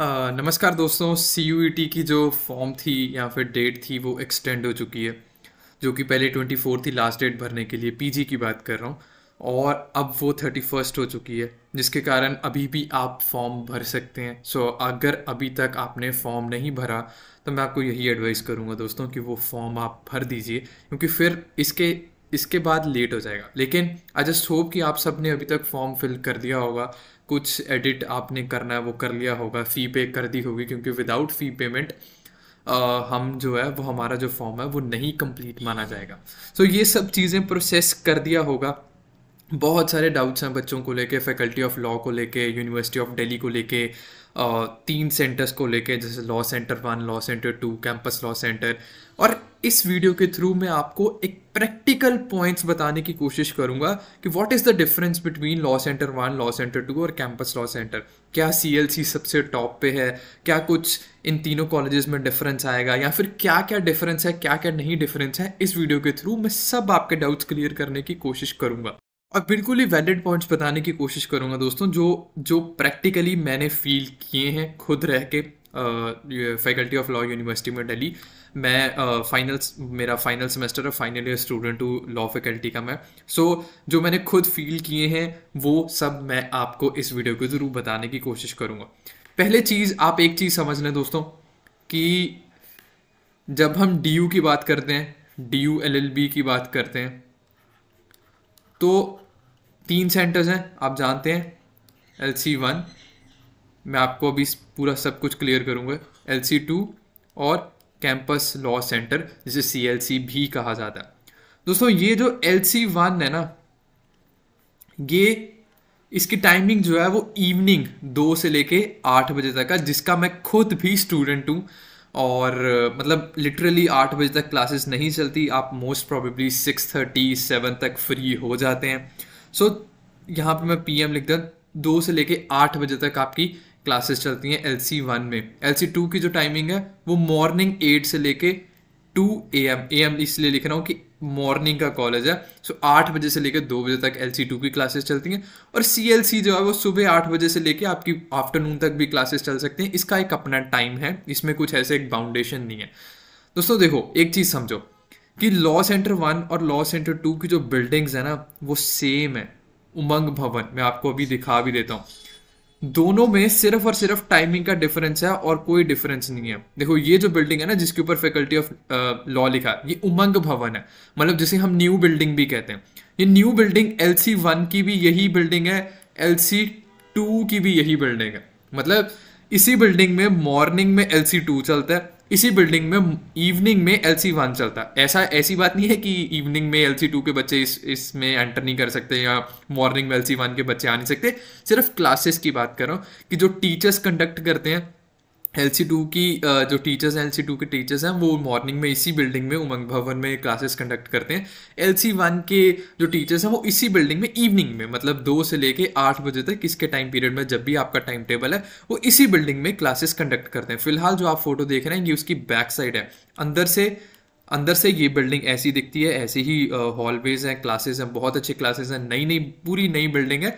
नमस्कार दोस्तों सी e की जो फॉर्म थी या फिर डेट थी वो एक्सटेंड हो चुकी है जो कि पहले ट्वेंटी फोर थी लास्ट डेट भरने के लिए पीजी की बात कर रहा हूँ और अब वो थर्टी फर्स्ट हो चुकी है जिसके कारण अभी भी आप फॉर्म भर सकते हैं सो so, अगर अभी तक आपने फॉर्म नहीं भरा तो मैं आपको यही एडवाइस करूँगा दोस्तों कि वो फॉर्म आप भर दीजिए क्योंकि फिर इसके इसके बाद लेट हो जाएगा लेकिन आई जस्ट होप कि आप सब ने अभी तक फॉर्म फिल कर दिया होगा कुछ एडिट आपने करना है वो कर लिया होगा फ़ी पे कर दी होगी क्योंकि विदाउट फ़ी पेमेंट आ, हम जो है वो हमारा जो फॉर्म है वो नहीं कंप्लीट माना जाएगा सो so, ये सब चीज़ें प्रोसेस कर दिया होगा बहुत सारे डाउट्स हैं बच्चों को लेके फैकल्टी ऑफ लॉ को लेके यूनिवर्सिटी ऑफ दिल्ली को लेके तीन सेंटर्स को लेके जैसे law centre one law centre two campus law centre और इस वीडियो के थ्रू मैं आपको एक प्रैक्टिकल पॉइंट्स बताने की कोशिश करूंगा कि what is the difference between law centre one law centre two और कैंपस लॉ सेंटर क्या सी सबसे टॉप पे है क्या कुछ इन तीनों कॉलेजेस में डिफरेंस आएगा या फिर क्या क्या डिफरेंस है क्या क्या नहीं डिफरेंस है इस वीडियो के थ्रू मैं सब आपके डाउट्स क्लियर करने की कोशिश करूंगा और बिल्कुल ही वैलिड पॉइंट्स बताने की कोशिश करूंगा दोस्तों जो जो प्रैक्टिकली मैंने फील किए हैं खुद रह के फैकल्टी ऑफ लॉ यूनिवर्सिटी में डेली मैं फाइनल मेरा फाइनल सेमेस्टर है फाइनल ईयर स्टूडेंट हूँ लॉ फैकल्टी का मैं सो so, जो मैंने खुद फील किए हैं वो सब मैं आपको इस वीडियो के ज़रूर बताने की कोशिश करूँगा पहले चीज़ आप एक चीज़ समझ लें दोस्तों कि जब हम डी की बात करते हैं D U L L B की बात करते हैं तो तीन सेंटर्स हैं आप जानते हैं एल सी वन मैं आपको अभी पूरा सब कुछ क्लियर करूँगा एल सी टू और कैंपस लॉ सेंटर जिसे सी एल सी भी कहा जाता है दोस्तों ये जो एल सी वन है ना ये इसकी टाइमिंग जो है वो इवनिंग दो से लेके आठ बजे तक है जिसका मैं खुद भी स्टूडेंट हूँ और मतलब लिटरली आठ बजे तक क्लासेस नहीं चलती आप most probably six thirty seven तक फ्री हो जाते हैं सो so, यहाँ पे मैं पीएम लिख दें दो से लेके आठ बजे तक आपकी क्लासेस चलती हैं एल सी वन में एल सी टू की जो टाइमिंग है वो मॉर्निंग एट से लेके two A M A M इसलिए लिख रहा हूँ कि मॉर्निंग का कॉलेज है सो आठ बजे से लेकर दो बजे तक एल सी टू की क्लासेस चलती हैं और सी एल सी जो है वो सुबह आठ बजे से लेकर आपकी आफ्टरनून तक भी क्लासेस चल सकती हैं इसका एक अपना टाइम है इसमें कुछ ऐसे एक बाउंडेशन नहीं है दोस्तों देखो एक चीज़ समझो कि लॉ सेंटर वन और लॉ सेंटर टू की जो बिल्डिंग्स है ना वो सेम है उमंग भवन मैं आपको अभी दिखा भी देता हूँ दोनों में सिर्फ और सिर्फ टाइमिंग का डिफरेंस है और कोई डिफरेंस नहीं है देखो ये जो बिल्डिंग है ना जिसके ऊपर फैकल्टी ऑफ लॉ लिखा है ये उमंग भवन है मतलब जिसे हम न्यू बिल्डिंग भी कहते हैं ये new building L C one की भी यही बिल्डिंग है एल सी टू की भी यही बिल्डिंग है मतलब इसी बिल्डिंग में मॉर्निंग में एल सी टू चलता है इसी बिल्डिंग में इवनिंग में एल सी वन चलता ऐसा ऐसी बात नहीं है कि इवनिंग में एल सी टू के बच्चे इस इसमें एंटर नहीं कर सकते या मॉर्निंग में एल सी वन के बच्चे आ नहीं सकते सिर्फ क्लासेस की बात कर रहा हूँ कि जो टीचर्स कंडक्ट करते हैं एल सी टू की जो टीचर्स हैं एल सी टू के टीचर्स हैं वो मॉर्निंग में इसी बिल्डिंग में उमंग भवन में क्लासेस कंडक्ट करते हैं एल सी वन के जो टीचर्स हैं वो इसी बिल्डिंग में इवनिंग में मतलब दो से लेके आठ बजे तक इसके टाइम पीरियड में जब भी आपका टाइम टेबल है वो इसी बिल्डिंग में क्लासेस कंडक्ट करते हैं फिलहाल जो आप फोटो देख रहे हैं ये उसकी बैक साइड है अंदर से अंदर से ये बिल्डिंग ऐसी दिखती है ऐसी ही हॉलवेज हैं क्लासेस हैं बहुत अच्छे क्लासेस हैं नई नई पूरी नई बिल्डिंग है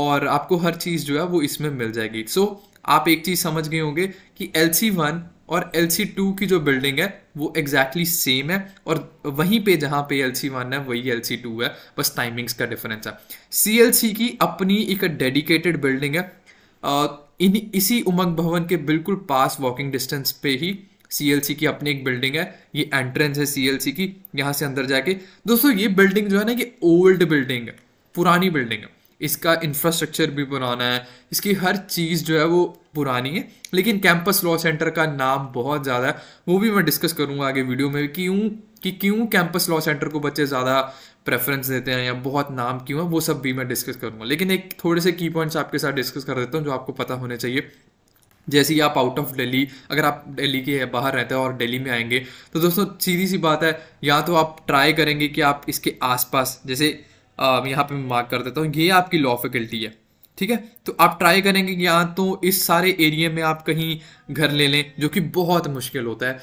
और आपको हर चीज़ जो है वो इसमें मिल जाएगी सो so, आप एक चीज़ समझ गए होंगे कि एल सी वन और एल सी टू की जो बिल्डिंग है वो एग्जैक्टली exactly सेम है और वहीं पे जहाँ पे एल सी वन है वही एल सी टू है बस टाइमिंग्स का डिफरेंस है सी एल सी की अपनी एक डेडिकेटेड बिल्डिंग है इन इसी उमंग भवन के बिल्कुल पास वॉकिंग डिस्टेंस पे ही सी एल सी की अपनी एक बिल्डिंग है ये एंट्रेंस है सी एल सी की यहाँ से अंदर जाके दोस्तों ये बिल्डिंग जो है ना ये ओल्ड बिल्डिंग है पुरानी बिल्डिंग है इसका इंफ्रास्ट्रक्चर भी पुराना है इसकी हर चीज़ जो है वो पुरानी है लेकिन कैंपस लॉ सेंटर का नाम बहुत ज़्यादा है वो भी मैं डिस्कस करूँगा आगे वीडियो में क्यों कि क्यों कैंपस लॉ सेंटर को बच्चे ज़्यादा प्रेफरेंस देते हैं या बहुत नाम क्यों है वो सब भी मैं डिस्कस करूँगा लेकिन एक थोड़े से की पॉइंट्स आपके साथ डिस्कस कर देता हूँ जो आपको पता होने चाहिए जैसे ही आप आउट ऑफ दिल्ली अगर आप दिल्ली के बाहर रहते हैं और दिल्ली में आएंगे तो दोस्तों सीधी सी बात है या तो आप ट्राई करेंगे कि आप इसके आसपास जैसे यहाँ पे मैं मार्क कर देता हूँ ये आपकी लॉ फैकल्टी है ठीक है तो आप ट्राई करेंगे कि यहाँ तो इस सारे एरिया में आप कहीं घर ले लें जो कि बहुत मुश्किल होता है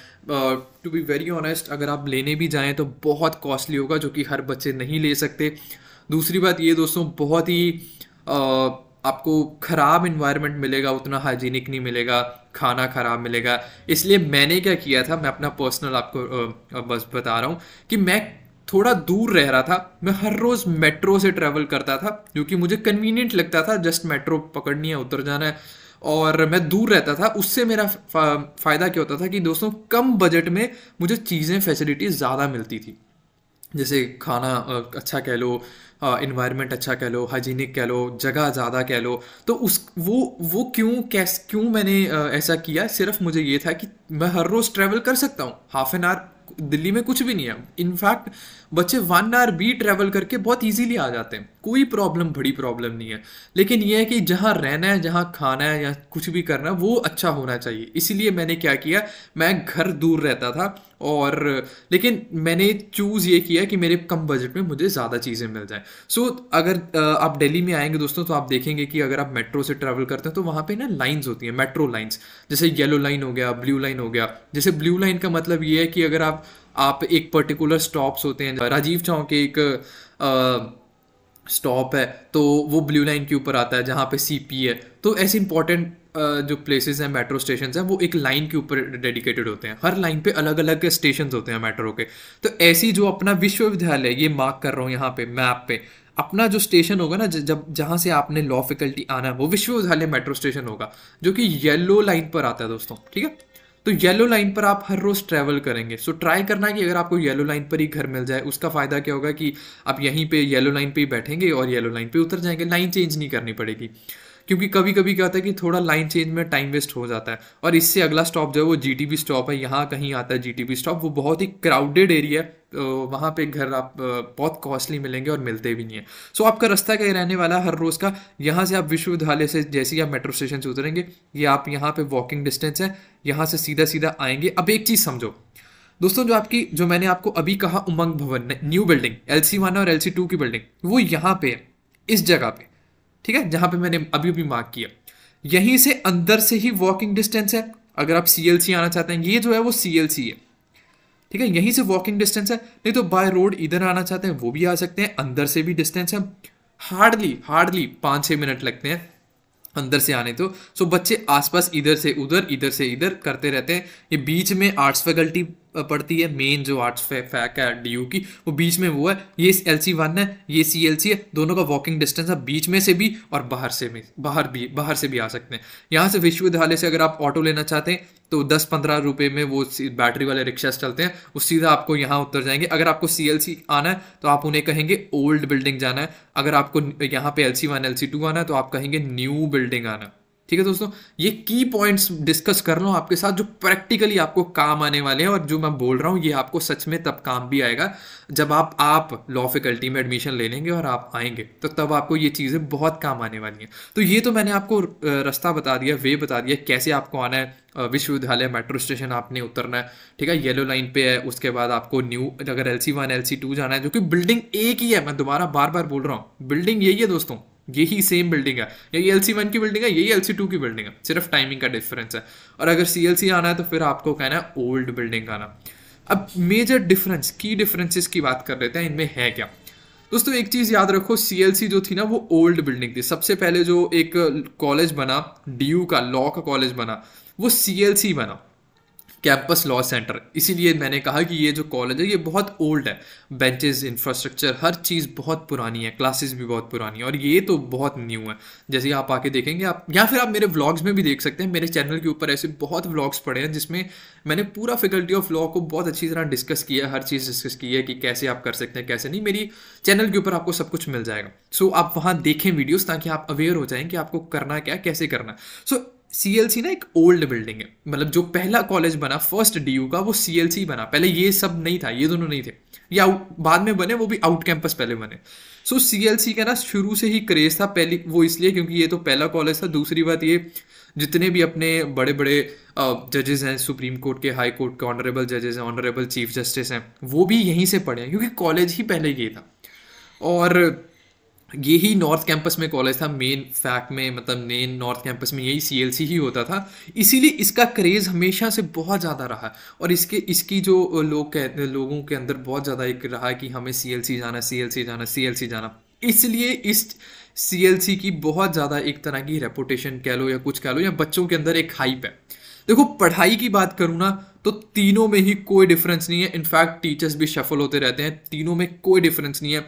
टू बी वेरी ऑनेस्ट अगर आप लेने भी जाएँ तो बहुत कॉस्टली होगा जो कि हर बच्चे नहीं ले सकते दूसरी बात ये दोस्तों बहुत ही आपको ख़राब इन्वायरमेंट मिलेगा उतना हाइजीनिक नहीं मिलेगा खाना ख़राब मिलेगा इसलिए मैंने क्या किया था मैं अपना पर्सनल आपको बस बता रहा हूँ कि मैं थोड़ा दूर रह रहा था मैं हर रोज़ मेट्रो से ट्रैवल करता था जो कि मुझे कन्वीनियंट लगता था जस्ट मेट्रो पकड़नी है उतर जाना है और मैं दूर रहता था उससे मेरा फ़ायदा क्या होता था कि दोस्तों कम बजट में मुझे चीज़ें फैसिलिटीज़ ज़्यादा मिलती थी जैसे खाना अच्छा कह लो इन्वायरमेंट अच्छा कह लो हाइजीनिक कह लो जगह ज़्यादा कह लो तो उस वो वो क्यों कैस क्यों मैंने ऐसा किया सिर्फ मुझे ये था कि मैं हर रोज़ ट्रैवल कर सकता हूँ हाफ एन आवर दिल्ली में कुछ भी नहीं है इनफैक्ट बच्चे वन आर बी ट्रैवल करके बहुत इजीली आ जाते हैं कोई प्रॉब्लम बड़ी प्रॉब्लम नहीं है लेकिन यह है कि जहाँ रहना है जहाँ खाना है या कुछ भी करना है वो अच्छा होना चाहिए इसीलिए मैंने क्या किया मैं घर दूर रहता था और लेकिन मैंने चूज़ ये किया कि मेरे कम बजट में मुझे ज़्यादा चीज़ें मिल जाएँ सो so, अगर आप दिल्ली में आएंगे दोस्तों तो आप देखेंगे कि अगर आप मेट्रो से ट्रैवल करते हैं तो वहाँ पे ना लाइंस होती हैं मेट्रो लाइंस जैसे येलो लाइन हो गया ब्लू लाइन हो गया जैसे ब्लू लाइन का मतलब ये है कि अगर आप आप एक पर्टिकुलर स्टॉप्स होते हैं राजीव चौक एक स्टॉप है तो वो ब्लू लाइन के ऊपर आता है जहाँ पे सीपी है तो ऐसे इंपॉर्टेंट जो प्लेसेस हैं मेट्रो स्टेशन हैं वो एक लाइन के ऊपर डेडिकेटेड होते हैं हर लाइन पे अलग अलग स्टेशन होते हैं मेट्रो के तो ऐसी जो अपना विश्वविद्यालय ये मार्क कर रहा हूँ यहाँ पे मैप पे अपना जो स्टेशन होगा ना जब जहाँ से आपने लॉ फैकल्टी आना है वो विश्वविद्यालय मेट्रो स्टेशन होगा जो कि येलो लाइन पर आता है दोस्तों ठीक है तो येलो लाइन पर आप हर रोज़ ट्रैवल करेंगे सो ट्राई करना कि अगर आपको येलो लाइन पर ही घर मिल जाए उसका फ़ायदा क्या होगा कि आप यहीं पे येलो लाइन पे ही बैठेंगे और येलो लाइन पे उतर जाएंगे लाइन चेंज नहीं करनी पड़ेगी क्योंकि कभी कभी क्या होता है कि थोड़ा लाइन चेंज में टाइम वेस्ट हो जाता है और इससे अगला स्टॉप जो है वो जी स्टॉप है यहाँ कहीं आता है जी स्टॉप वो बहुत ही क्राउडेड एरिया है तो वहाँ पे घर आप बहुत कॉस्टली मिलेंगे और मिलते भी नहीं है सो so, आपका रास्ता कहीं रहने वाला है हर रोज़ का यहाँ से आप विश्वविद्यालय से जैसे ही आप मेट्रो स्टेशन से उतरेंगे ये आप यहाँ पे वॉकिंग डिस्टेंस है यहाँ से सीधा सीधा आएंगे अब एक चीज़ समझो दोस्तों जो आपकी जो मैंने आपको अभी कहा Umang Bhawan new building L C one और एल सी टू की बिल्डिंग वो यहाँ पे है इस जगह पे ठीक है जहां पे मैंने अभी भी मार्क किया यहीं से अंदर से ही वॉकिंग डिस्टेंस है अगर आप सी आना चाहते हैं ये जो है वो सी है ठीक है यहीं से वॉकिंग डिस्टेंस है नहीं तो बाय रोड इधर आना चाहते हैं वो भी आ सकते हैं अंदर से भी डिस्टेंस है हार्डली हार्डली पांच छह मिनट लगते हैं अंदर से आने तो सो बच्चे आसपास इधर से उधर इधर से इधर करते रहते हैं ये बीच में आर्ट्स फैकल्टी पड़ती है मेन जो आर्ट्स फैक है डी की वो बीच में वो है ये एल सी वन है ये सी एल सी है दोनों का वॉकिंग डिस्टेंस है बीच में से भी और बाहर से भी बाहर भी बाहर से भी आ सकते हैं यहाँ से विश्वविद्यालय से अगर आप ऑटो लेना चाहते हैं तो दस पंद्रह रुपये में वो बैटरी वाले रिक्शा चलते हैं वो सीधा आपको यहाँ उतर जाएंगे अगर आपको सी एल सी आना है तो आप उन्हें कहेंगे ओल्ड बिल्डिंग जाना है अगर आपको यहाँ पे L C one L C two आना है तो आप कहेंगे न्यू बिल्डिंग आना है ठीक है दोस्तों ये की पॉइंट्स डिस्कस कर लो आपके साथ जो प्रैक्टिकली आपको काम आने वाले हैं और जो मैं बोल रहा हूँ ये आपको सच में तब काम भी आएगा जब आप आप लॉ फैकल्टी में एडमिशन ले लेंगे और आप आएंगे तो तब आपको ये चीज़ें बहुत काम आने वाली हैं तो ये तो मैंने आपको रास्ता बता दिया वे बता दिया कैसे आपको आना है विश्वविद्यालय मेट्रो स्टेशन आपने उतरना है ठीक है येलो लाइन पे है उसके बाद आपको न्यू अगर L C one L C two जाना है जो कि बिल्डिंग एक ही है मैं दोबारा बार बार बोल रहा हूँ बिल्डिंग यही है दोस्तों यही सेम बिल्डिंग है यही एल सी वन की बिल्डिंग है यही एल सी टू की बिल्डिंग है सिर्फ टाइमिंग का डिफरेंस है और अगर सी एल सी आना है तो फिर आपको कहना है ओल्ड बिल्डिंग आना अब मेजर डिफरेंस की डिफरेंसेस की बात कर लेते हैं इनमें है क्या दोस्तों एक चीज़ याद रखो सी एल सी जो थी ना वो ओल्ड बिल्डिंग थी सबसे पहले जो एक कॉलेज बना डी यू का लॉ का कॉलेज बना वो सी एल सी बना कैंपस लॉ सेंटर इसीलिए मैंने कहा कि ये जो कॉलेज है ये बहुत ओल्ड है बेंचेस इंफ्रास्ट्रक्चर हर चीज़ बहुत पुरानी है क्लासेस भी बहुत पुरानी है और ये तो बहुत न्यू है जैसे आप आके देखेंगे आप या फिर आप मेरे व्लॉग्स में भी देख सकते हैं मेरे चैनल के ऊपर ऐसे बहुत व्लॉग्स पड़े हैं जिसमें मैंने पूरा फैकल्टी ऑफ लॉ को बहुत अच्छी तरह डिस्कस किया हर चीज़ डिस्कस की है कि कैसे आप कर सकते हैं कैसे नहीं मेरी चैनल के ऊपर आपको सब कुछ मिल जाएगा सो so, आप वहाँ देखें वीडियोज़ ताकि आप अवेयर हो जाएँ कि आपको करना क्या कैसे करना सो सी ना एक ओल्ड बिल्डिंग है मतलब जो पहला कॉलेज बना फर्स्ट डी का वो सी बना पहले ये सब नहीं था ये दोनों नहीं थे ये आउट बाद में बने वो भी आउट कैंपस पहले बने सो सी का ना शुरू से ही क्रेज़ था पहली वो इसलिए क्योंकि ये तो पहला कॉलेज था दूसरी बात ये जितने भी अपने बड़े बड़े जजेस हैं सुप्रीम कोर्ट के हाई कोर्ट के ऑनरेबल जजेस हैं ऑनरेबल चीफ जस्टिस हैं वो भी यहीं से पढ़े हैं क्योंकि कॉलेज ही पहले ये था और यही नॉर्थ कैंपस में कॉलेज था मेन फैक्ट में मतलब मेन नॉर्थ कैंपस में यही सीएलसी ही होता था इसीलिए इसका क्रेज़ हमेशा से बहुत ज़्यादा रहा और इसके इसकी जो लोग कह लोगों के अंदर बहुत ज़्यादा एक रहा कि हमें सीएलसी जाना सीएलसी जाना सीएलसी जाना इसलिए इस सीएलसी की बहुत ज़्यादा एक तरह की रेपुटेशन कह लो या कुछ कह लो या बच्चों के अंदर एक हाइप है देखो पढ़ाई की बात करूँ ना तो तीनों में ही कोई डिफरेंस नहीं है इनफैक्ट टीचर्स भी शफल होते रहते हैं तीनों में कोई डिफरेंस नहीं है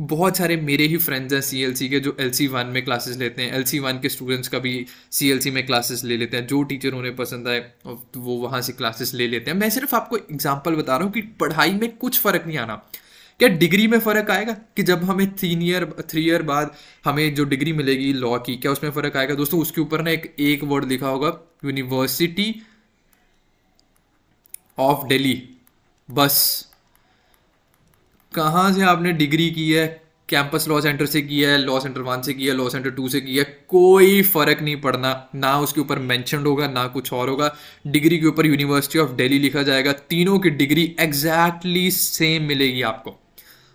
बहुत सारे मेरे ही फ्रेंड्स हैं सी एल सी के जो एल सी वन में क्लासेस लेते हैं एल सी वन के स्टूडेंट्स का भी सी एल सी में क्लासेस ले लेते हैं जो टीचर उन्हें पसंद आए तो वो वहाँ से क्लासेस ले लेते हैं मैं सिर्फ आपको एग्जाम्पल बता रहा हूँ कि पढ़ाई में कुछ फ़र्क नहीं आना क्या डिग्री में फ़र्क आएगा कि जब हमें तीन ईयर थ्री ईयर बाद हमें जो डिग्री मिलेगी लॉ की क्या उसमें फ़र्क आएगा दोस्तों उसके ऊपर ना एक एक वर्ड लिखा होगा यूनिवर्सिटी ऑफ डेली बस कहाँ से आपने डिग्री की है कैंपस लॉ सेंटर से किया है लॉ सेंटर वन से किया लॉ सेंटर टू से किया कोई फ़र्क नहीं पड़ना ना उसके ऊपर मैंशन होगा ना कुछ और होगा डिग्री के ऊपर यूनिवर्सिटी ऑफ डेली लिखा जाएगा तीनों की डिग्री एग्जैक्टली सेम मिलेगी आपको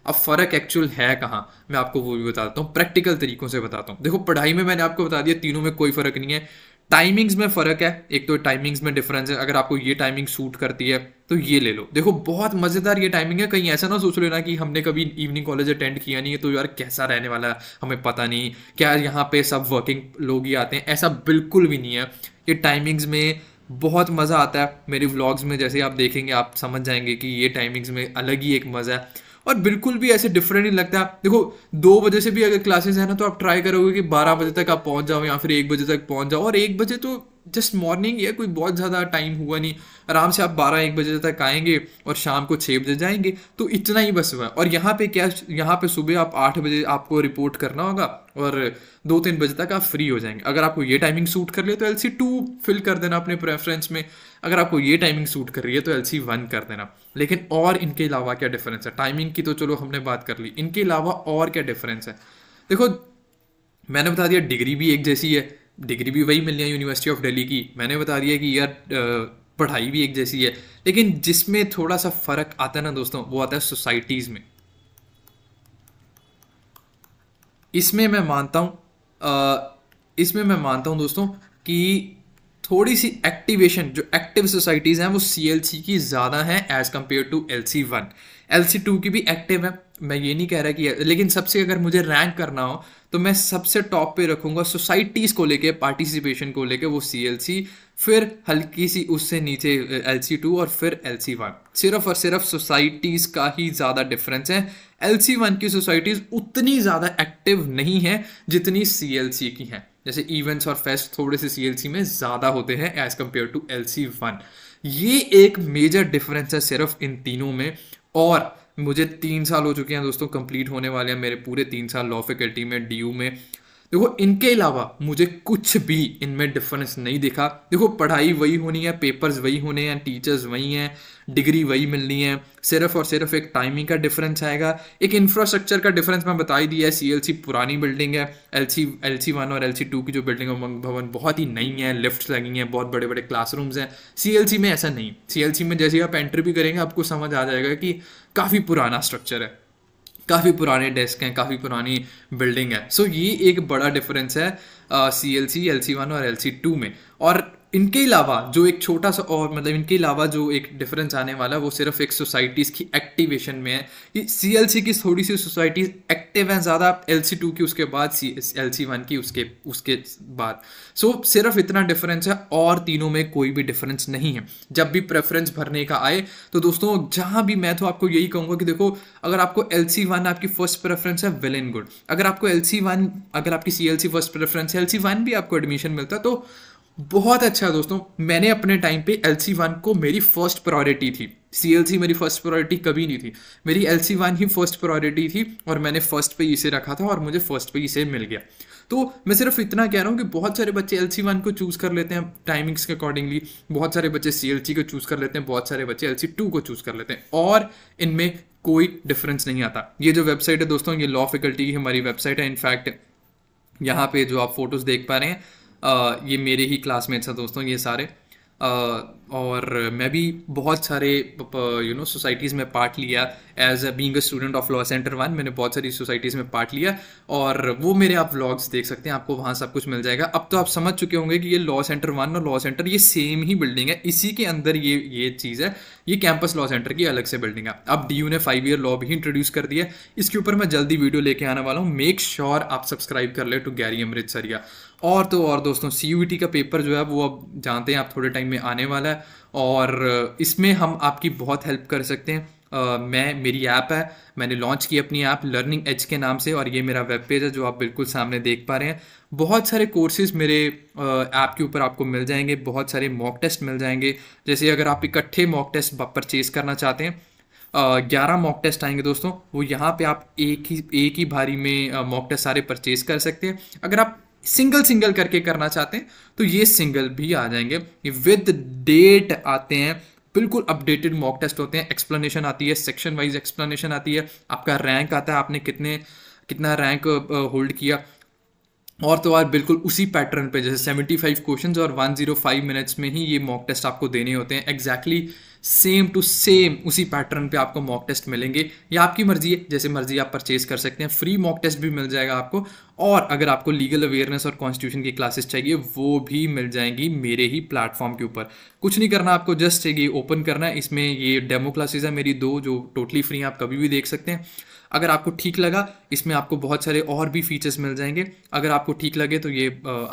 अब फ़र्क एक्चुअल है कहाँ मैं आपको वो भी बताता हूँ प्रैक्टिकल तरीक़ों से बताता हूँ देखो पढ़ाई में मैंने आपको बता दिया तीनों में कोई फ़र्क नहीं है टाइमिंग्स में फ़र्क है एक तो टाइमिंग्स में डिफरेंस है अगर आपको ये टाइमिंग सूट करती है तो ये ले लो देखो बहुत मज़ेदार ये टाइमिंग है कहीं ऐसा ना सोच लेना कि हमने कभी इवनिंग कॉलेज अटेंड किया नहीं है तो यार कैसा रहने वाला है हमें पता नहीं क्या यहाँ पे सब वर्किंग लोग ही आते हैं ऐसा बिल्कुल भी नहीं है ये टाइमिंग्स में बहुत मज़ा आता है मेरे व्लॉग्स में जैसे आप देखेंगे आप समझ जाएंगे कि ये टाइमिंग्स में अलग ही एक मज़ा है और बिल्कुल भी ऐसे डिफरेंट नहीं लगता देखो दो बजे से भी अगर क्लासेस है ना तो आप ट्राई करोगे कि बारह बजे तक आप पहुंच जाओ या फिर एक बजे तक पहुंच जाओ और एक बजे तो जस्ट मॉर्निंग या कोई बहुत ज़्यादा टाइम हुआ नहीं आराम से आप बारह एक बजे तक आएंगे और शाम को छः बजे जाएंगे तो इतना ही बस हुआ और यहाँ पे क्या यहाँ पे सुबह आप आठ बजे आपको रिपोर्ट करना होगा और दो तीन बजे तक आप फ्री हो जाएंगे अगर आपको ये टाइमिंग तो सूट कर रही है तो एल सी टू फिल कर देना अपने प्रेफरेंस में अगर आपको ये टाइमिंग सूट कर रही है तो एल सी वन कर देना लेकिन और इनके अलावा क्या डिफरेंस है टाइमिंग की तो चलो हमने बात कर ली इनके अलावा और क्या डिफरेंस है देखो मैंने बता दिया डिग्री भी एक जैसी है डिग्री भी वही मिलनी है यूनिवर्सिटी ऑफ दिल्ली की मैंने बता दिया कि यार पढ़ाई भी एक जैसी है लेकिन जिसमें थोड़ा सा फ़र्क आता है ना दोस्तों वो आता है सोसाइटीज़ में इसमें मैं मानता हूं इसमें मैं मानता हूं दोस्तों कि थोड़ी सी एक्टिवेशन जो एक्टिव सोसाइटीज़ हैं वो सी एल सी की ज़्यादा है as compare to L C one L C two की भी एक्टिव है मैं ये नहीं कह रहा कि लेकिन सबसे अगर मुझे रैंक करना हो तो मैं सबसे टॉप पे रखूँगा सोसाइटीज़ को लेके पार्टिसिपेशन को लेके वो सी फिर हल्की सी उससे नीचे एल सी टू और फिर एल सी वन सिर्फ और सिर्फ सोसाइटीज़ का ही ज़्यादा डिफरेंस है एल सी वन की सोसाइटीज़ उतनी ज़्यादा एक्टिव नहीं है जितनी सी एल सी की हैं जैसे इवेंट्स और फेस्ट थोड़े से सी एल सी में ज़्यादा होते हैं as compare to L C one ये एक मेजर डिफरेंस है सिर्फ इन तीनों में और मुझे तीन साल हो चुके हैं दोस्तों कंप्लीट होने वाले हैं मेरे पूरे तीन साल लॉ फैकल्टी में डी में देखो इनके अलावा मुझे कुछ भी इनमें डिफरेंस नहीं दिखा देखो पढ़ाई वही होनी है पेपर्स वही होने हैं टीचर्स वही हैं डिग्री वही मिलनी है सिर्फ और सिर्फ एक टाइमिंग का डिफरेंस आएगा एक इंफ्रास्ट्रक्चर का डिफरेंस मैं बता ही दिया है सी पुरानी बिल्डिंग है L C L C one और एल सी टू की जो बिल्डिंग है उमंग भवन बहुत ही नई है लिफ्ट लगी हैं बहुत बड़े बड़े क्लासरूम्स हैं सी एल सी में ऐसा नहीं सी एल सी में जैसे आप एंट्री भी करेंगे आपको समझ आ जाएगा कि काफ़ी पुराना स्ट्रक्चर है काफ़ी पुराने डेस्क हैं काफ़ी पुरानी बिल्डिंग है सो so, ये एक बड़ा डिफरेंस है C L C L C one और एल सी टू में और इनके अलावा जो एक छोटा सा और मतलब इनके अलावा जो एक डिफरेंस आने वाला है वो सिर्फ एक सोसाइटीज़ की एक्टिवेशन में है कि सी की थोड़ी सी सोसाइटीज़ एक्टिव हैं ज़्यादा एल सी टू की उसके बाद सी एल सी वन की उसके उसके बाद सो so, सिर्फ इतना डिफरेंस है और तीनों में कोई भी डिफरेंस नहीं है जब भी प्रेफरेंस भरने का आए तो दोस्तों जहाँ भी मैं तो आपको यही कहूँगा कि देखो अगर आपको एल सी वन आपकी फर्स्ट प्रेफरेंस है वेल एंड गुड अगर आपको एल सी वन अगर आपकी C L C first preference है एल सी वन भी आपको एडमिशन मिलता तो बहुत अच्छा दोस्तों मैंने अपने टाइम पे एल सी वन को मेरी फर्स्ट प्रायोरिटी थी सी एल सी मेरी फर्स्ट प्रायोरिटी कभी नहीं थी मेरी एल सी वन ही फर्स्ट प्रायोरिटी थी और मैंने फर्स्ट पे इसे रखा था और मुझे फर्स्ट पे इसे मिल गया तो मैं सिर्फ इतना कह रहा हूँ कि बहुत सारे बच्चे एल सी वन को चूज़ कर लेते हैं टाइमिंग्स के अकॉर्डिंगली बहुत सारे बच्चे सी एल सी को चूज़ कर लेते हैं बहुत सारे बच्चे एल सी टू को चूज़ कर लेते हैं और इनमें कोई डिफरेंस नहीं आता ये जो वेबसाइट है दोस्तों ये लॉ फैकल्टी की हमारी वेबसाइट है इनफैक्ट यहाँ पे जो आप फोटोज़ देख पा रहे हैं ये मेरे ही क्लासमेट्स हैं दोस्तों ये सारे और मैं भी बहुत सारे यू नो सोसाइटीज़ में पार्ट लिया as a being student of law centre one मैंने बहुत सारी सोसाइटीज़ में पार्ट लिया और वो मेरे आप व्लॉग्स देख सकते हैं आपको वहाँ सब कुछ मिल जाएगा अब तो आप समझ चुके होंगे कि ये लॉ सेंटर वन और लॉ सेंटर ये सेम ही बिल्डिंग है इसी के अंदर ये ये चीज़ है ये कैंपस लॉ सेंटर की अलग से बिल्डिंग है अब डी ने फाइव ईयर लॉ भी इंट्रोड्यूस कर दिया इसके ऊपर मैं जल्दी वीडियो लेके आने वाला हूँ मेक श्योर आप सब्सक्राइब कर ले टू गैरी अमृतसरिया और तो और दोस्तों सी e का पेपर जो है वो अब जानते हैं आप थोड़े टाइम में आने वाला है और इसमें हम आपकी बहुत हेल्प कर सकते हैं Uh, मैं मेरी ऐप है मैंने लॉन्च की अपनी ऐप लर्निंग एच के नाम से और ये मेरा वेब पेज है जो आप बिल्कुल सामने देख पा रहे हैं बहुत सारे कोर्सेज मेरे ऐप uh, के ऊपर आपको मिल जाएंगे बहुत सारे मॉक टेस्ट मिल जाएंगे जैसे अगर आप इकट्ठे मॉक टेस्ट परचेज करना चाहते हैं ग्यारह मॉक टेस्ट आएंगे दोस्तों वो यहाँ पे आप एक ही एक ही भारी में मॉक टेस्ट सारे परचेज कर सकते हैं अगर आप सिंगल सिंगल करके करना चाहते हैं तो ये सिंगल भी आ जाएंगे ये विद डेट आते हैं बिल्कुल अपडेटेड मॉक टेस्ट होते हैं एक्सप्लेनेशन आती है सेक्शन वाइज एक्सप्लेनेशन आती है आपका रैंक आता है आपने कितने कितना रैंक होल्ड किया और तो और बिल्कुल उसी पैटर्न पे जैसे 75 क्वेश्चंस और 105 मिनट्स में ही ये मॉक टेस्ट आपको देने होते हैं exactly exactly same to same उसी पैटर्न पे आपको मॉक टेस्ट मिलेंगे ये आपकी मर्जी है जैसे मर्जी आप परचेज कर सकते हैं फ्री मॉक टेस्ट भी मिल जाएगा आपको और अगर आपको लीगल अवेयरनेस और कॉन्स्टिट्यूशन की क्लासेस चाहिए वो भी मिल जाएंगी मेरे ही प्लेटफॉर्म के ऊपर कुछ नहीं करना आपको जस्ट ये ओपन करना है इसमें ये डेमो क्लासेज है मेरी दो जो टोटली फ्री हैं आप कभी भी देख सकते हैं अगर आपको ठीक लगा इसमें आपको बहुत सारे और भी फीचर्स मिल जाएंगे अगर आपको ठीक लगे तो ये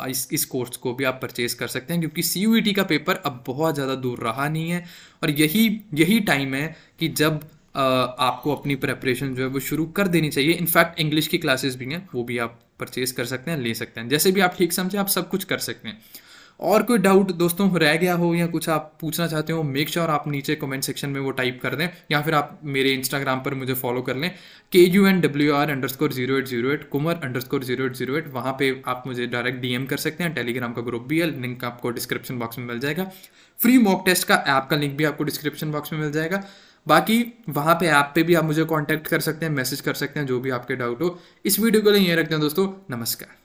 इस इस कोर्स को भी आप परचेज़ कर सकते हैं क्योंकि सी e का पेपर अब बहुत ज़्यादा दूर रहा नहीं है और यही यही टाइम है कि जब आपको अपनी प्रेपरेशन जो है वो शुरू कर देनी चाहिए इनफैक्ट इंग्लिश की क्लासेस भी हैं वो भी आप परचेज़ कर सकते हैं ले सकते हैं जैसे भी आप ठीक समझें आप सब कुछ कर सकते हैं और कोई डाउट दोस्तों रह गया हो या कुछ आप पूछना चाहते हो मेक श्योर आप नीचे कमेंट सेक्शन में वो टाइप कर दें या फिर आप मेरे इंस्टाग्राम पर मुझे फॉलो कर लें के U N W R underscore zero eight zero eight Kumar underscore zero eight zero eight वहाँ पर आप मुझे डायरेक्ट एम कर सकते हैं टेलीग्राम का ग्रुप भी है लिंक आपको डिस्क्रिप्शन बॉक्स में मिल जाएगा फ्री मॉक टेस्ट का ऐप का लिंक भी आपको डिस्क्रिप्शन बॉक्स में मिल जाएगा बाकी वहाँ पे ऐप पे भी आप मुझे कॉन्टैक्ट कर सकते हैं मैसेज कर सकते हैं जो भी आपके डाउट हो इस वीडियो को लिए ये रखते हैं दोस्तों नमस्कार